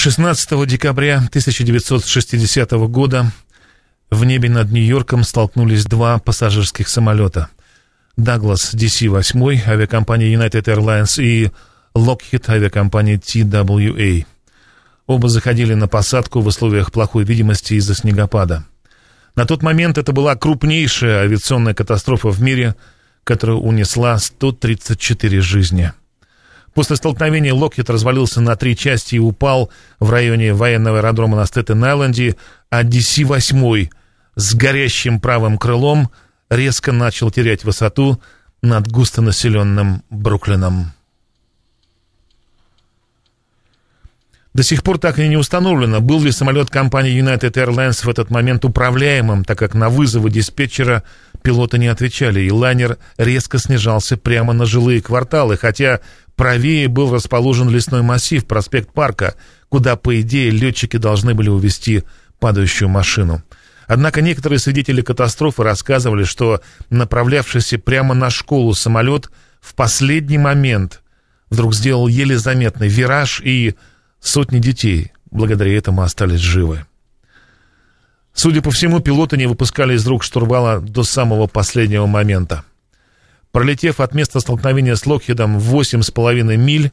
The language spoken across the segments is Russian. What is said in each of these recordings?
16 декабря 1960 года в небе над Нью-Йорком столкнулись два пассажирских самолета. Douglas DC-8 авиакомпании United Airlines и Lockheed авиакомпании TWA. Оба заходили на посадку в условиях плохой видимости из-за снегопада. На тот момент это была крупнейшая авиационная катастрофа в мире, которая унесла 134 жизни – После столкновения Локхит развалился на три части и упал в районе военного аэродрома на Стэттен-Айленде, а DC-8 с горящим правым крылом резко начал терять высоту над густонаселенным Бруклином. До сих пор так и не установлено, был ли самолет компании United Airlines в этот момент управляемым, так как на вызовы диспетчера – Пилоты не отвечали, и лайнер резко снижался прямо на жилые кварталы, хотя правее был расположен лесной массив, проспект парка, куда, по идее, летчики должны были увезти падающую машину. Однако некоторые свидетели катастрофы рассказывали, что направлявшийся прямо на школу самолет в последний момент вдруг сделал еле заметный вираж, и сотни детей благодаря этому остались живы. Судя по всему, пилоты не выпускали из рук штурвала до самого последнего момента. Пролетев от места столкновения с Локхедом 8,5 миль,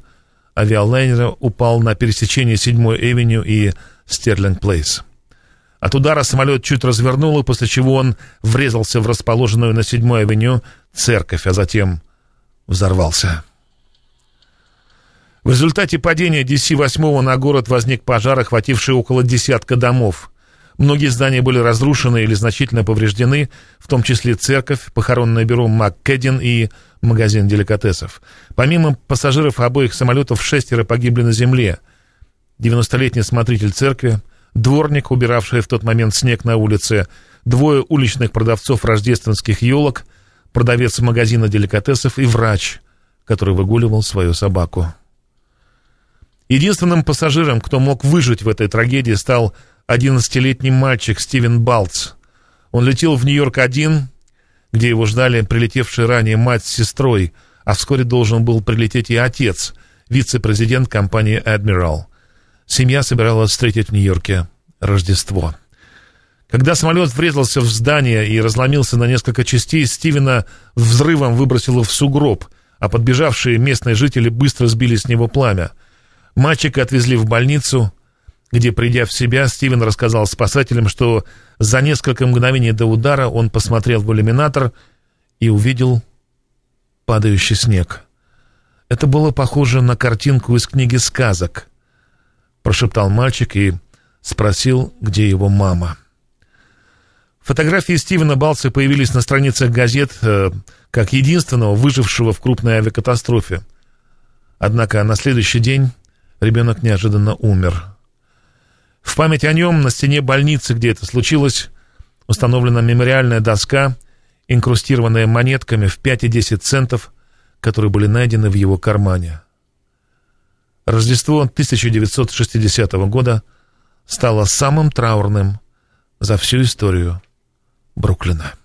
авиалайнер упал на пересечении 7-й Эвеню и Стерлинг-Плейс. От удара самолет чуть развернуло, после чего он врезался в расположенную на 7-й авеню церковь, а затем взорвался. В результате падения DC-8 на город возник пожар, охвативший около десятка домов. Многие здания были разрушены или значительно повреждены, в том числе церковь, похоронное бюро МакКедин и магазин деликатесов. Помимо пассажиров обоих самолетов, шестеро погибли на земле. 90-летний смотритель церкви, дворник, убиравший в тот момент снег на улице, двое уличных продавцов рождественских елок, продавец магазина деликатесов и врач, который выгуливал свою собаку. Единственным пассажиром, кто мог выжить в этой трагедии, стал 11-летний мальчик Стивен Балтс. Он летел в Нью-Йорк один, где его ждали прилетевшие ранее мать с сестрой, а вскоре должен был прилететь и отец, вице-президент компании «Адмирал». Семья собиралась встретить в Нью-Йорке Рождество. Когда самолет врезался в здание и разломился на несколько частей, Стивена взрывом выбросило в сугроб, а подбежавшие местные жители быстро сбили с него пламя. Мальчика отвезли в больницу, где, придя в себя, Стивен рассказал спасателям, что за несколько мгновений до удара он посмотрел в иллюминатор и увидел падающий снег. «Это было похоже на картинку из книги сказок», — прошептал мальчик и спросил, где его мама. Фотографии Стивена Балца появились на страницах газет э, как единственного выжившего в крупной авиакатастрофе. Однако на следующий день ребенок неожиданно умер — в память о нем на стене больницы, где это случилось, установлена мемориальная доска, инкрустированная монетками в 5 и 10 центов, которые были найдены в его кармане. Рождество 1960 года стало самым траурным за всю историю Бруклина.